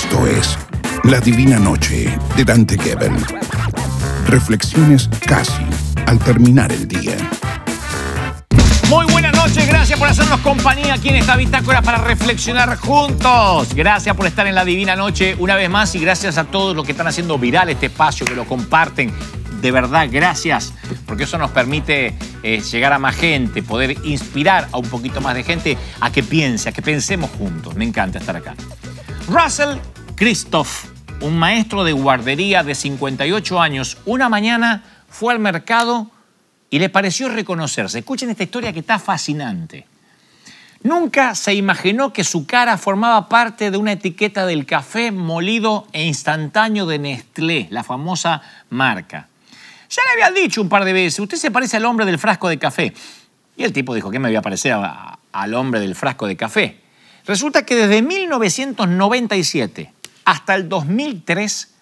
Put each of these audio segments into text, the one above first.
Esto es La Divina Noche de Dante Kevin. Reflexiones casi al terminar el día. Muy buenas noches, gracias por hacernos compañía aquí en esta bitácora para reflexionar juntos. Gracias por estar en la Divina Noche una vez más y gracias a todos los que están haciendo viral este espacio, que lo comparten. De verdad, gracias, porque eso nos permite eh, llegar a más gente, poder inspirar a un poquito más de gente a que piense, a que pensemos juntos. Me encanta estar acá. Russell Christoph, un maestro de guardería de 58 años, una mañana fue al mercado y le pareció reconocerse. Escuchen esta historia que está fascinante. Nunca se imaginó que su cara formaba parte de una etiqueta del café molido e instantáneo de Nestlé, la famosa marca. Ya le había dicho un par de veces, usted se parece al hombre del frasco de café. Y el tipo dijo, ¿qué me voy a parecer al hombre del frasco de café? Resulta que desde 1997 hasta el 2003,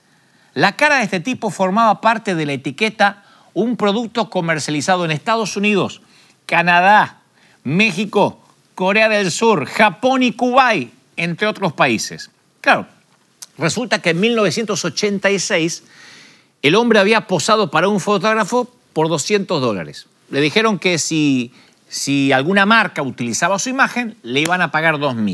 la cara de este tipo formaba parte de la etiqueta un producto comercializado en Estados Unidos, Canadá, México, Corea del Sur, Japón y Kuwait, entre otros países. Claro, resulta que en 1986 el hombre había posado para un fotógrafo por 200 dólares. Le dijeron que si si alguna marca utilizaba su imagen, le iban a pagar 2.000.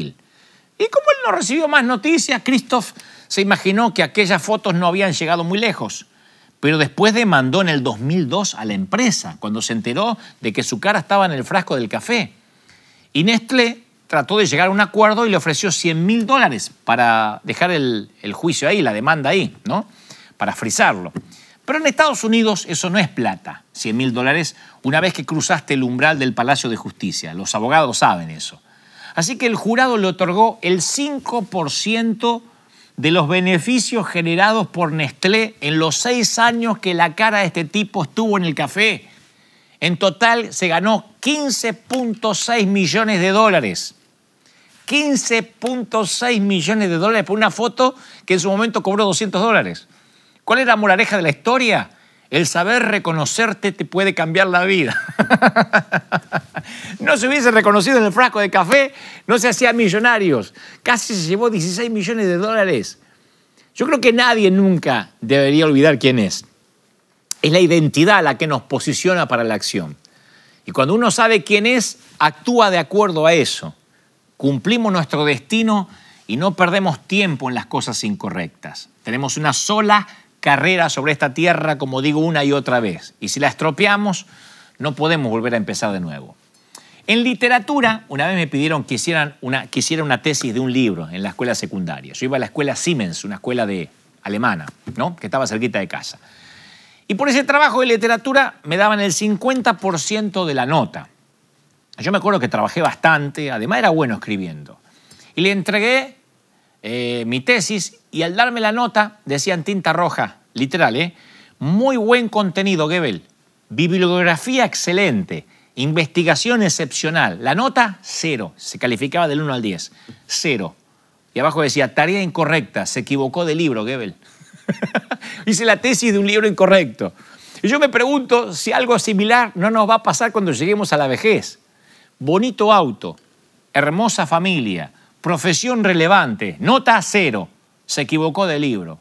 Y como él no recibió más noticias, Christoph se imaginó que aquellas fotos no habían llegado muy lejos. Pero después demandó en el 2002 a la empresa, cuando se enteró de que su cara estaba en el frasco del café. Y Nestlé trató de llegar a un acuerdo y le ofreció 100 mil dólares para dejar el, el, juicio ahí, la demanda ahí, ¿no? Para frisarlo. Pero en Estados Unidos eso no es plata, 100 mil dólares, una vez que cruzaste el umbral del Palacio de Justicia. Los abogados saben eso. Así que el jurado le otorgó el 5% de los beneficios generados por Nestlé en los seis años que la cara de este tipo estuvo en el café. En total se ganó 15.6 millones de dólares. 15.6 millones de dólares por una foto que en su momento cobró 200 dólares. ¿Cuál es la moraleja de la historia? El saber reconocerte te puede cambiar la vida. no se hubiese reconocido en el frasco de café, no se hacía millonarios. Casi se llevó 16 millones de dólares. Yo creo que nadie nunca debería olvidar quién es. Es la identidad la que nos posiciona para la acción. Y cuando uno sabe quién es, actúa de acuerdo a eso. Cumplimos nuestro destino y no perdemos tiempo en las cosas incorrectas. Tenemos una sola carrera sobre esta tierra, como digo una y otra vez, y si la estropeamos, no podemos volver a empezar de nuevo. En literatura, una vez me pidieron que, una, hiciera una tesis de un libro en la escuela secundaria. Yo iba a la escuela Siemens, una escuela de alemana, ¿no? que estaba cerquita de casa. Y por ese trabajo de literatura me daban el 50% de la nota. Yo me acuerdo que trabajé bastante, además era bueno escribiendo. Y le entregué eh, mi tesis y al darme la nota decían tinta roja, literal, ¿eh? Muy buen contenido, Gebel. Bibliografía excelente. Investigación excepcional. La nota, cero. Se calificaba del 1 al 10. Cero. Y abajo decía, tarea incorrecta. Se equivocó de libro, Gebel. Hice la tesis de un libro incorrecto. Y yo me pregunto si algo similar no nos va a pasar cuando lleguemos a la vejez. Bonito auto, hermosa familia, profesión relevante, nota cero, se equivocó de libro.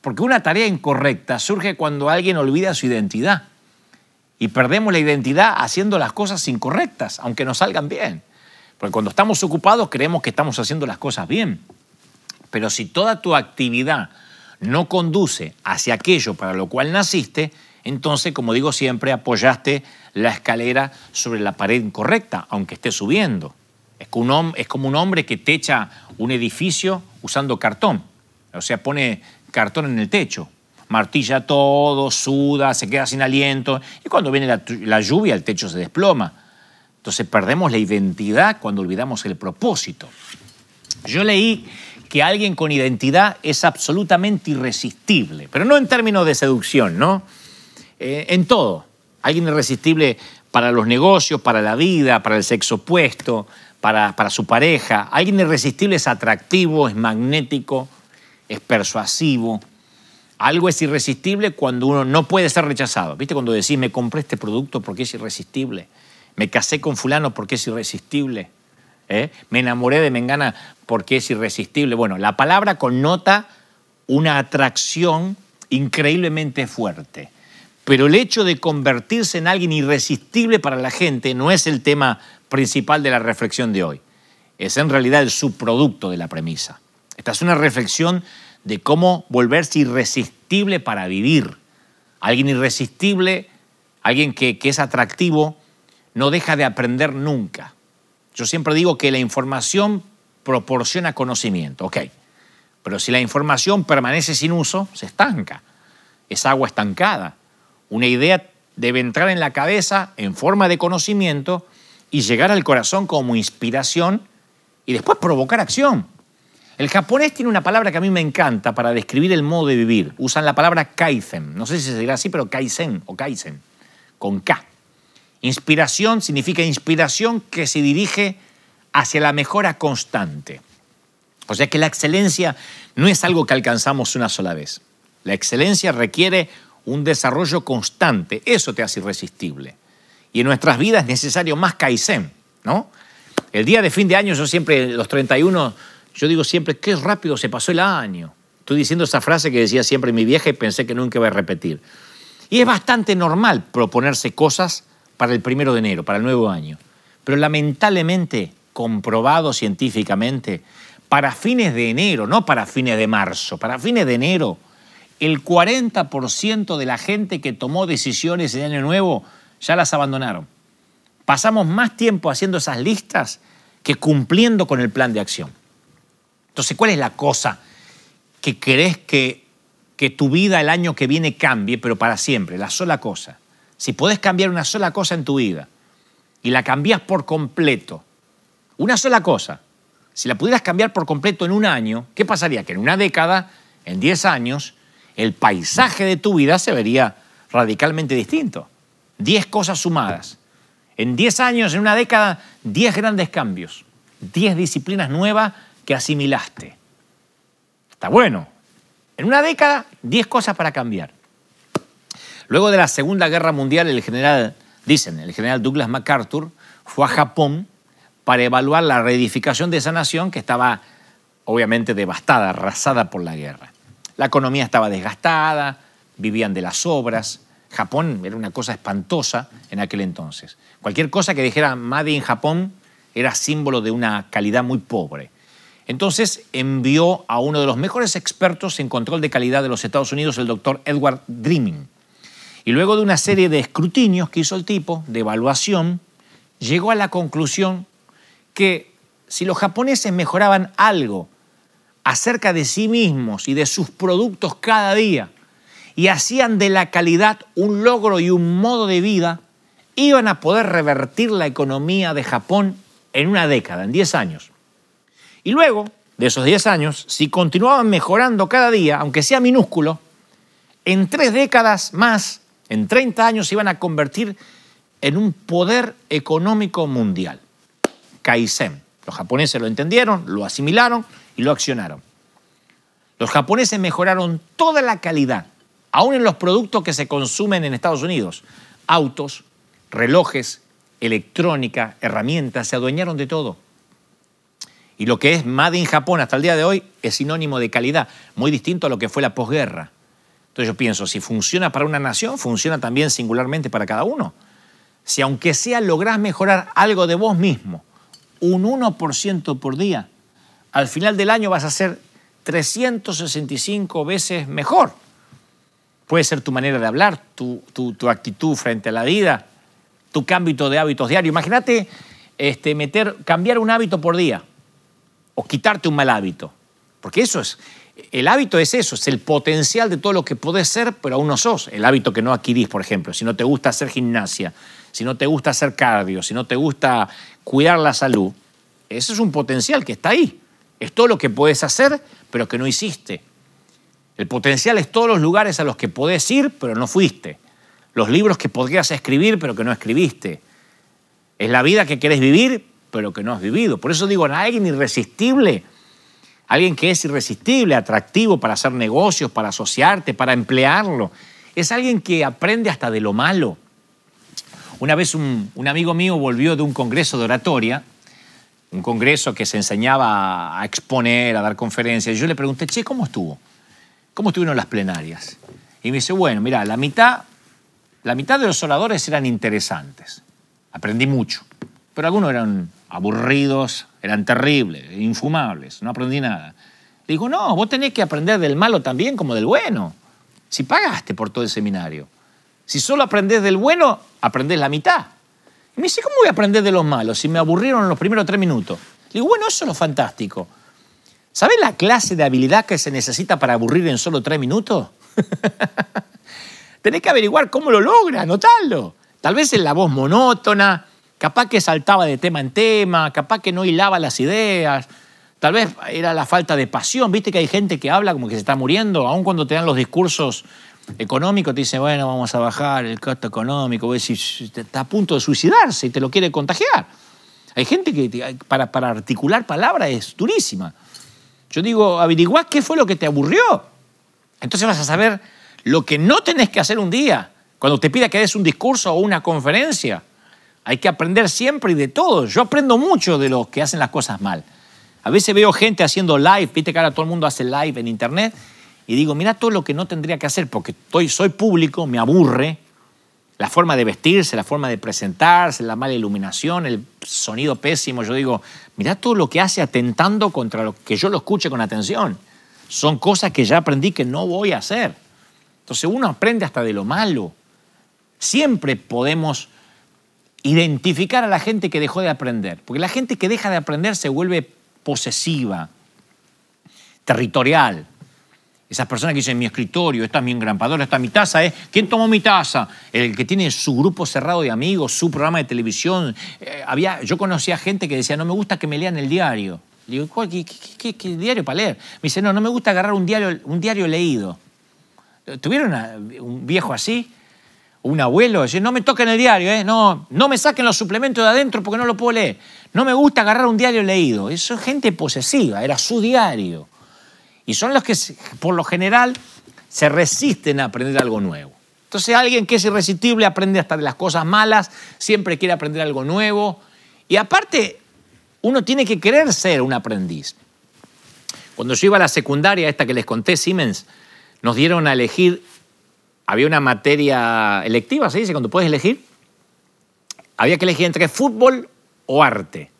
Porque una tarea incorrecta surge cuando alguien olvida su identidad. Y perdemos la identidad haciendo las cosas incorrectas, aunque nos salgan bien. Porque cuando estamos ocupados creemos que estamos haciendo las cosas bien. Pero si toda tu actividad no conduce hacia aquello para lo cual naciste, entonces, como digo siempre, apoyaste la escalera sobre la pared incorrecta, aunque esté subiendo. Es, es como un hombre que techa un edificio usando cartón. O sea, pone cartón en el techo. Martilla todo, suda, se queda sin aliento. Y cuando viene la, lluvia, el techo se desploma. Entonces perdemos la identidad cuando olvidamos el propósito. Yo leí que alguien con identidad es absolutamente irresistible, pero no en términos de seducción, ¿no? Eh, en todo. Alguien irresistible para los negocios, para la vida, para el sexo opuesto, para, su pareja. Alguien irresistible es atractivo, es magnético, es persuasivo. Algo es irresistible cuando uno no puede ser rechazado. ¿Viste cuando decís, me compré este producto porque es irresistible? Me casé con fulano porque es irresistible. ¿eh? Me enamoré de Mengana porque es irresistible. Bueno, la palabra connota una atracción increíblemente fuerte. Pero el hecho de convertirse en alguien irresistible para la gente no es el tema principal de la reflexión de hoy. Es en realidad el subproducto de la premisa. Esta es una reflexión de cómo volverse irresistible para vivir. Alguien irresistible, alguien que, es atractivo, no deja de aprender nunca. Yo siempre digo que la información proporciona conocimiento, ok. Pero si la información permanece sin uso, se estanca. Es agua estancada. Una idea debe entrar en la cabeza en forma de conocimiento y llegar al corazón como inspiración y después provocar acción. El japonés tiene una palabra que a mí me encanta para describir el modo de vivir. Usan la palabra kaizen. No sé si se dirá así, pero kaizen o kaizen, con K. Inspiración significa inspiración que se dirige hacia la mejora constante. O sea que la excelencia no es algo que alcanzamos una sola vez. La excelencia requiere un desarrollo constante. Eso te hace irresistible. Y en nuestras vidas es necesario más Kaizen, ¿no? El día de fin de año, yo siempre, los 31, yo digo siempre, qué rápido se pasó el año. Estoy diciendo esa frase que decía siempre mi vieja y pensé que nunca iba a repetir. Y es bastante normal proponerse cosas para el primero de enero, para el nuevo año. Pero lamentablemente, comprobado científicamente, para fines de enero, no para fines de marzo, para fines de enero, el 40% de la gente que tomó decisiones en año nuevo ya las abandonaron. Pasamos más tiempo haciendo esas listas que cumpliendo con el plan de acción. Entonces, ¿cuál es la cosa que querés que, tu vida el año que viene cambie, pero para siempre? La sola cosa. Si podés cambiar una sola cosa en tu vida y la cambias por completo, una sola cosa, si la pudieras cambiar por completo en un año, ¿qué pasaría? Que en una década, en 10 años, el paisaje de tu vida se vería radicalmente distinto. Diez cosas sumadas. En diez años, en una década, 10 grandes cambios, 10 disciplinas nuevas que asimilaste. Está bueno. En una década, 10 cosas para cambiar. Luego de la Segunda Guerra Mundial, el general, dicen, el general Douglas MacArthur fue a Japón para evaluar la reedificación de esa nación que estaba obviamente devastada, arrasada por la guerra. La economía estaba desgastada, vivían de las obras, Japón era una cosa espantosa en aquel entonces. Cualquier cosa que dijera Made in Japón era símbolo de una calidad muy pobre. Entonces envió a uno de los mejores expertos en control de calidad de los Estados Unidos, el doctor Edward Dreaming. Y luego de una serie de escrutinios que hizo el tipo, de evaluación, llegó a la conclusión que si los japoneses mejoraban algo acerca de sí mismos y de sus productos cada día, y hacían de la calidad un logro y un modo de vida, iban a poder revertir la economía de Japón en una década, en 10 años. Y luego, de esos 10 años, si continuaban mejorando cada día, aunque sea minúsculo, en tres décadas más, en 30 años, se iban a convertir en un poder económico mundial. Kaizen. Los japoneses lo entendieron, lo asimilaron y lo accionaron. Los japoneses mejoraron toda la calidad aún en los productos que se consumen en Estados Unidos. Autos, relojes, electrónica, herramientas, se adueñaron de todo. Y lo que es Made in Japón hasta el día de hoy es sinónimo de calidad, muy distinto a lo que fue la posguerra. Entonces yo pienso, si funciona para una nación, funciona también singularmente para cada uno. Si aunque sea lográs mejorar algo de vos mismo, un 1% por día, al final del año vas a ser 365 veces mejor. Puede ser tu manera de hablar, tu, actitud frente a la vida, tu cambio de hábitos diario. Imagínate este, meter, cambiar un hábito por día o quitarte un mal hábito. Porque eso es, el hábito es eso, es el potencial de todo lo que puedes ser, pero aún no sos. El hábito que no adquirís, por ejemplo, si no te gusta hacer gimnasia, si no te gusta hacer cardio, si no te gusta cuidar la salud, ese es un potencial que está ahí. Es todo lo que puedes hacer, pero que no hiciste. El potencial es todos los lugares a los que podés ir, pero no fuiste. Los libros que podrías escribir, pero que no escribiste. Es la vida que querés vivir, pero que no has vivido. Por eso digo, alguien irresistible, alguien que es irresistible, atractivo para hacer negocios, para asociarte, para emplearlo, es alguien que aprende hasta de lo malo. Una vez un, amigo mío volvió de un congreso de oratoria, un congreso que se enseñaba a exponer, a dar conferencias, y yo le pregunté, che, ¿cómo estuvo? ¿cómo estuvieron las plenarias? Y me dice, bueno, mira, la mitad, la mitad de los oradores eran interesantes. Aprendí mucho. Pero algunos eran aburridos, eran terribles, infumables, no aprendí nada. Le digo, no, vos tenés que aprender del malo también como del bueno. Si pagaste por todo el seminario. Si solo aprendés del bueno, aprendés la mitad. Y me dice, ¿cómo voy a aprender de los malos si me aburrieron los primeros tres minutos? Le digo, bueno, eso es lo fantástico. ¿Sabes la clase de habilidad que se necesita para aburrir en solo tres minutos? Tenés que averiguar cómo lo logra, notarlo. Tal vez es la voz monótona, capaz que saltaba de tema en tema, capaz que no hilaba las ideas, tal vez era la falta de pasión. Viste que hay gente que habla como que se está muriendo, aun cuando te dan los discursos económicos, te dicen, bueno, vamos a bajar el costo económico, ves está a punto de suicidarse y te lo quiere contagiar. Hay gente que para, para articular palabras es durísima. Yo digo, averigua qué fue lo que te aburrió. Entonces vas a saber lo que no tenés que hacer un día, cuando te pida que des un discurso o una conferencia. Hay que aprender siempre y de todo. Yo aprendo mucho de los que hacen las cosas mal. A veces veo gente haciendo live, viste que ahora todo el mundo hace live en internet, y digo, mira todo lo que no tendría que hacer, porque estoy, soy público, me aburre, la forma de vestirse, la forma de presentarse, la mala iluminación, el sonido pésimo. Yo digo, mira todo lo que hace atentando contra lo que yo lo escuche con atención. Son cosas que ya aprendí que no voy a hacer. Entonces uno aprende hasta de lo malo. Siempre podemos identificar a la gente que dejó de aprender, porque la gente que deja de aprender se vuelve posesiva, territorial, esas personas que dicen, mi escritorio, esta es mi engrampadora, esta es mi taza, ¿eh? ¿quién tomó mi taza? El que tiene su grupo cerrado de amigos, su programa de televisión. Eh, había, yo conocía gente que decía, no me gusta que me lean el diario. digo, qué, diario para leer? Me dice, no, no me gusta agarrar un diario, un diario leído. ¿Tuvieron un viejo así? un abuelo, dice no me toquen el diario, ¿eh? no, no me saquen los suplementos de adentro porque no lo puedo leer. No me gusta agarrar un diario leído. Eso es gente posesiva, era su diario. Y son los que, por lo general, se resisten a aprender algo nuevo. Entonces alguien que es irresistible aprende hasta de las cosas malas, siempre quiere aprender algo nuevo. Y aparte, uno tiene que querer ser un aprendiz. Cuando yo iba a la secundaria, esta que les conté, Siemens, nos dieron a elegir, había una materia electiva, se dice, cuando puedes elegir, había que elegir entre fútbol o arte.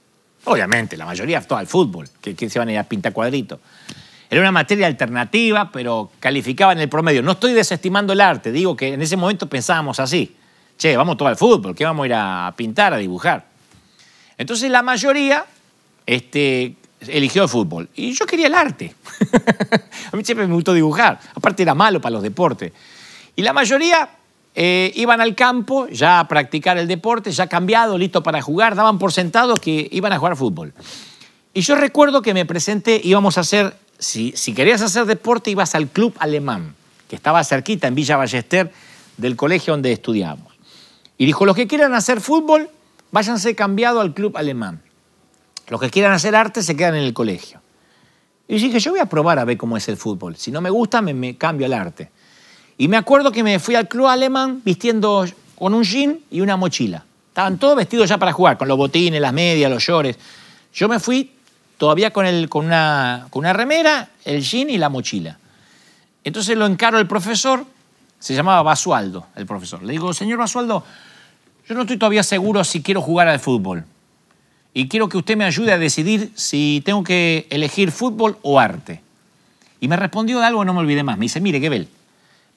Obviamente, la mayoría, todo el fútbol, que, se van a ir a pinta cuadrito. Era una materia alternativa, pero calificaba en el promedio. No estoy desestimando el arte, digo que en ese momento pensábamos así. Che, vamos todo al fútbol, ¿qué vamos a ir a pintar, a dibujar? Entonces la mayoría este, eligió el fútbol. Y yo quería el arte. a mí siempre me gustó dibujar. Aparte era malo para los deportes. Y la mayoría eh, iban al campo ya a practicar el deporte, ya cambiado, listo para jugar, daban por sentado que iban a jugar fútbol. Y yo recuerdo que me presenté, íbamos a hacer si, querías hacer deporte ibas al club alemán, que estaba cerquita en Villa Ballester del colegio donde estudiamos. Y dijo, los que quieran hacer fútbol, váyanse cambiado al club alemán. Los que quieran hacer arte se quedan en el colegio. Y dije, yo voy a probar a ver cómo es el fútbol. Si no me gusta, me, me cambio al arte. Y me acuerdo que me fui al club alemán vistiendo con un jean y una mochila. Estaban todos vestidos ya para jugar, con los botines, las medias, los llores. Yo me fui todavía con, con, una, remera, el jean y la mochila. Entonces lo encaro el profesor, se llamaba Basualdo, el profesor. Le digo, señor Basualdo, yo no estoy todavía seguro si quiero jugar al fútbol. Y quiero que usted me ayude a decidir si tengo que elegir fútbol o arte. Y me respondió de algo no me olvidé más. Me dice, mire, Gebel,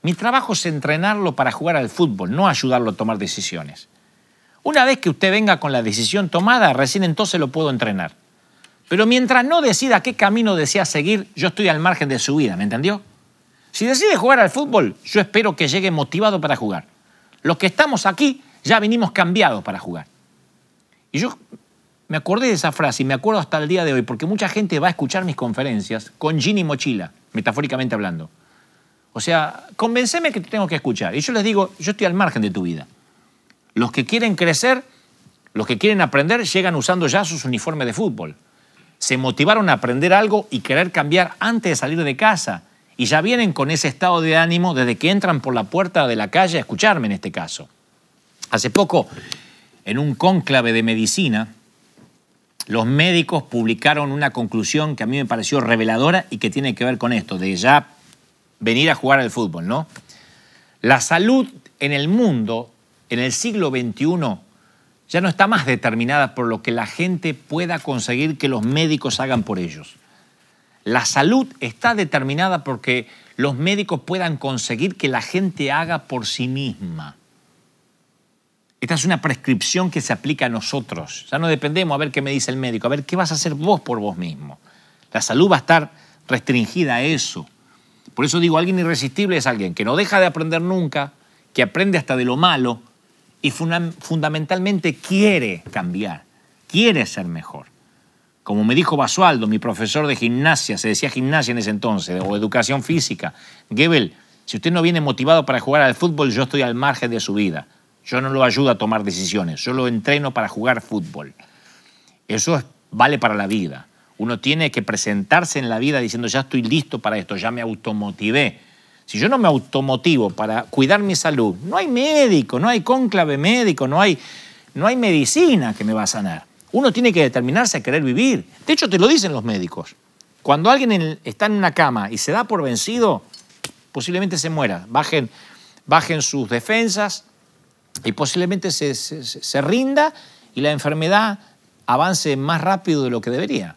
mi trabajo es entrenarlo para jugar al fútbol, no ayudarlo a tomar decisiones. Una vez que usted venga con la decisión tomada, recién entonces lo puedo entrenar. Pero mientras no decida qué camino desea seguir, yo estoy al margen de su vida, ¿me entendió? Si decide jugar al fútbol, yo espero que llegue motivado para jugar. Los que estamos aquí ya vinimos cambiados para jugar. Y yo me acordé de esa frase y me acuerdo hasta el día de hoy, porque mucha gente va a escuchar mis conferencias con y Mochila, metafóricamente hablando. O sea, convenceme que tengo que escuchar. Y yo les digo, yo estoy al margen de tu vida. Los que quieren crecer, los que quieren aprender, llegan usando ya sus uniformes de fútbol se motivaron a aprender algo y querer cambiar antes de salir de casa. Y ya vienen con ese estado de ánimo desde que entran por la puerta de la calle a escucharme en este caso. Hace poco, en un cónclave de medicina, los médicos publicaron una conclusión que a mí me pareció reveladora y que tiene que ver con esto, de ya venir a jugar al fútbol, ¿no? La salud en el mundo, en el siglo XXI, ya no está más determinada por lo que la gente pueda conseguir que los médicos hagan por ellos. La salud está determinada porque los médicos puedan conseguir que la gente haga por sí misma. Esta es una prescripción que se aplica a nosotros. Ya no dependemos a ver qué me dice el médico, a ver qué vas a hacer vos por vos mismo. La salud va a estar restringida a eso. Por eso digo, alguien irresistible es alguien que no deja de aprender nunca, que aprende hasta de lo malo, y fundamentalmente quiere cambiar, quiere ser mejor. Como me dijo Basualdo, mi profesor de gimnasia, se decía gimnasia en ese entonces, o educación física, Gebel, si usted no viene motivado para jugar al fútbol, yo estoy al margen de su vida. Yo no lo ayudo a tomar decisiones, yo lo entreno para jugar fútbol. Eso vale para la vida. Uno tiene que presentarse en la vida diciendo, ya estoy listo para esto, ya me automotivé si yo no me automotivo para cuidar mi salud, no hay médico, no hay cónclave médico, no hay, no hay medicina que me va a sanar. Uno tiene que determinarse a querer vivir. De hecho, te lo dicen los médicos. Cuando alguien está en una cama y se da por vencido, posiblemente se muera. Bajen, bajen sus defensas y posiblemente se, rinda y la enfermedad avance más rápido de lo que debería.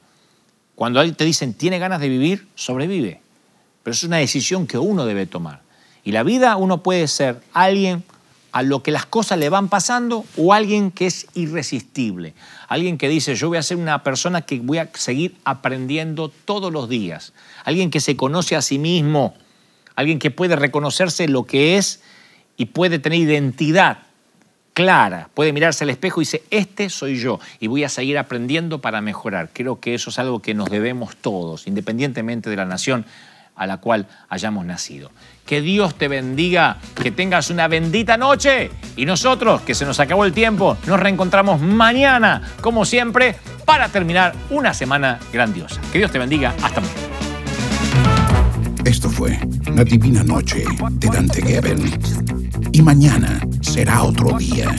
Cuando te dicen tiene ganas de vivir, sobrevive. Pero es una decisión que uno debe tomar. Y la vida uno puede ser alguien a lo que las cosas le van pasando o alguien que es irresistible. Alguien que dice, yo voy a ser una persona que voy a seguir aprendiendo todos los días. Alguien que se conoce a sí mismo. Alguien que puede reconocerse lo que es y puede tener identidad clara. Puede mirarse al espejo y dice, este soy yo y voy a seguir aprendiendo para mejorar. Creo que eso es algo que nos debemos todos, independientemente de la nación a la cual hayamos nacido. Que Dios te bendiga, que tengas una bendita noche y nosotros, que se nos acabó el tiempo, nos reencontramos mañana, como siempre, para terminar una semana grandiosa. Que Dios te bendiga, hasta mañana. Esto fue La Divina Noche de Dante Gebel. Y mañana será otro día.